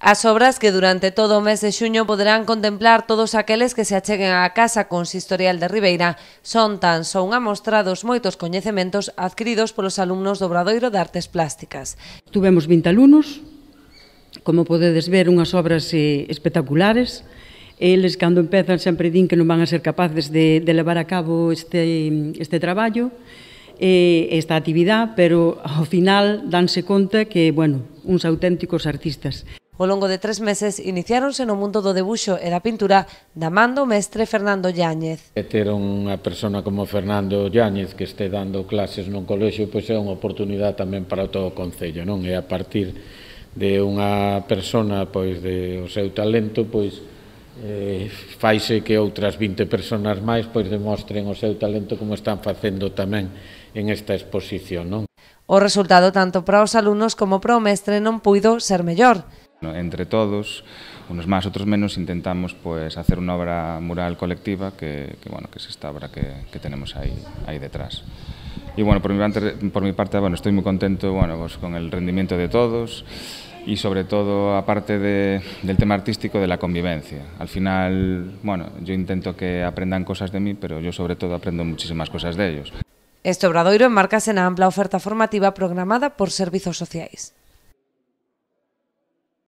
As obras que durante todo o mes de xuño poderán contemplar todos aqueles que se acheguen á Casa Consistorial de Ribeira son tan só unha mostra dos moitos coñecementos adquiridos polos alumnos do Obradoiro de Artes Plásticas. Tuvemos 20 alumnos, como podedes ver, unhas obras eh, espectaculares. Eles, cando empezan, sempre din que non van a ser capaces de, de levar a cabo este, este traballo, esta actividade, pero ao final danse conta que, bueno, uns auténticos artistas. Ao longo de tres meses iniciáronse no mundo do debuxo e da pintura da mando mestre Fernando Lláñez. ter unha persona como Fernando Lláñez que este dando clases nun colexio pois é unha oportunidade tamén para todo o Concello, non? E a partir de unha persona pois de o seu talento pois eh, faise que outras 20 personas máis pois demostren o seu talento como están facendo tamén en esta exposición, non? O resultado tanto para os alumnos como para o mestre non puido ser mellor. Entre todos, unos más, otros menos, intentamos pues, hacer una obra mural colectiva, que, es esta obra que, que tenemos ahí, ahí detrás. Y bueno, por mi parte, bueno, estoy muy contento bueno, pues, con el rendimiento de todos y sobre todo, aparte del tema artístico, de la convivencia. Al final, bueno, yo intento que aprendan cosas de mí, pero yo sobre todo aprendo muchísimas cosas de ellos. Este obradoiro enmarcase una amplia oferta formativa programada por Servicios Sociales.